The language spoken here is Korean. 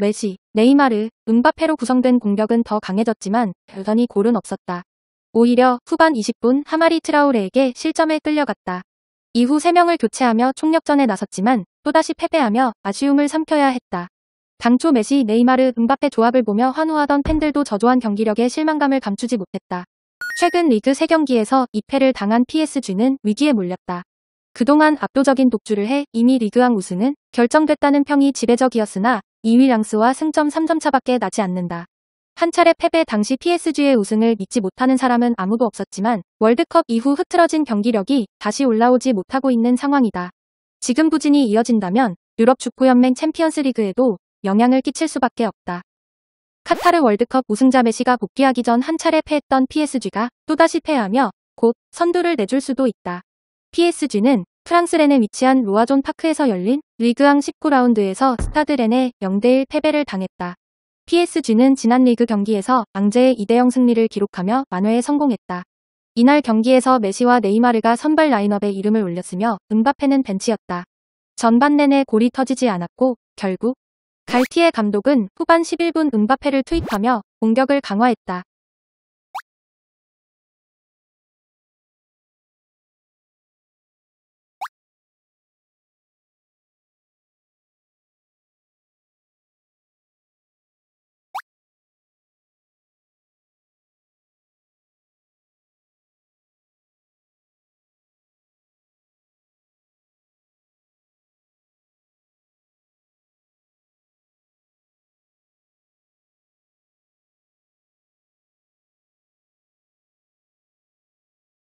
메시, 네이마르, 음바페로 구성된 공격은 더 강해졌지만 여전히 골은 없었다. 오히려 후반 20분 하마리 트라우레에게 실점에 끌려갔다. 이후 3명을 교체하며 총력전에 나섰지만 또다시 패배하며 아쉬움을 삼켜야 했다. 당초 메시, 네이마르, 음바페 조합을 보며 환호하던 팬들도 저조한 경기력에 실망감을 감추지 못했다. 최근 리그 3경기에서 2패를 당한 PSG는 위기에 몰렸다. 그동안 압도적인 독주를 해 이미 리그왕 우승은 결정됐다는 평이 지배적이었으나 2위 랑스와 승점 3점 차밖에 나지 않는다. 한 차례 패배 당시 PSG의 우승을 믿지 못하는 사람은 아무도 없었지만 월드컵 이후 흐트러진 경기력이 다시 올라오지 못하고 있는 상황이다. 지금 부진이 이어진다면 유럽 축구연맹 챔피언스 리그에도 영향을 끼칠 수밖에 없다. 카타르 월드컵 우승자 메시가 복귀하기 전 한 차례 패했던 PSG가 또다시 패하며 곧 선두를 내줄 수도 있다. PSG는 프랑스 렌에 위치한 로아존 파크에서 열린 리그앙 19라운드에서 스타드 렌에 0대1 패배를 당했다. PSG는 지난 리그 경기에서 앙제의 2대0 승리를 기록하며 만회에 성공했다. 이날 경기에서 메시와 네이마르가 선발 라인업에 이름을 올렸으며 은바페는 벤치였다. 전반 내내 골이 터지지 않았고 결국 갈티의 감독은 후반 11분 은바페를 투입하며 공격을 강화했다.